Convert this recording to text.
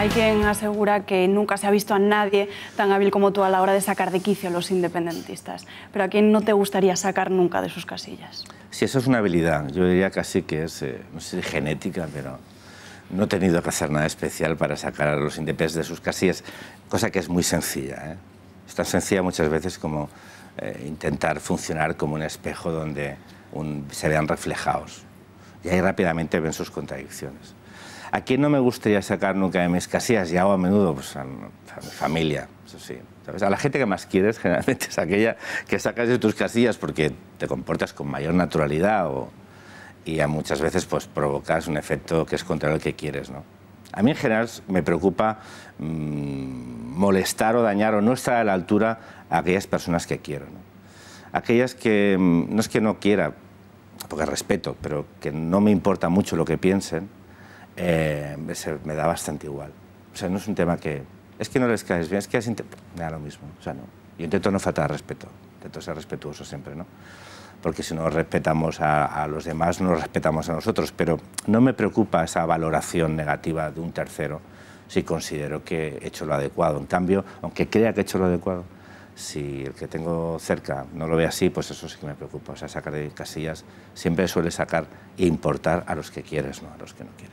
Hay quien asegura que nunca se ha visto a nadie tan hábil como tú a la hora de sacar de quicio a los independentistas, pero a quién no te gustaría sacar nunca de sus casillas. Sí, eso es una habilidad. Yo diría casi que es, eh, genética, pero no he tenido que hacer nada especial para sacar a los independientes de sus casillas, cosa que es muy sencilla. ¿eh? Es tan sencilla muchas veces como eh, intentar funcionar como un espejo donde se vean reflejados. Y ahí rápidamente ven sus contradicciones. ¿A quién no me gustaría sacar nunca de mis casillas? Y hago a menudo pues, a, mi familia, eso sí. A la gente que más quieres generalmente es aquella que sacas de tus casillas porque te comportas con mayor naturalidad o, y a muchas veces pues, provocas un efecto que es contrario al que quieres. ¿no? A mí en general me preocupa mm, molestar o dañar o no estar a la altura a aquellas personas que quiero. ¿no? Aquellas que mm, no es que no quiera, porque respeto, pero que no me importa mucho lo que piensen, eh, me da bastante igual. O sea, no es un tema que... Es que no les caes bien, es que Me da lo mismo, o sea, no. Yo intento no faltar respeto, intento ser respetuoso siempre, ¿no? Porque si no respetamos a, a los demás, no respetamos a nosotros, pero no me preocupa esa valoración negativa de un tercero si considero que he hecho lo adecuado. En cambio, aunque crea que he hecho lo adecuado, si el que tengo cerca no lo ve así, pues eso sí que me preocupa. O sea, sacar de casillas siempre suele sacar e importar a los que quieres, no a los que no quieres.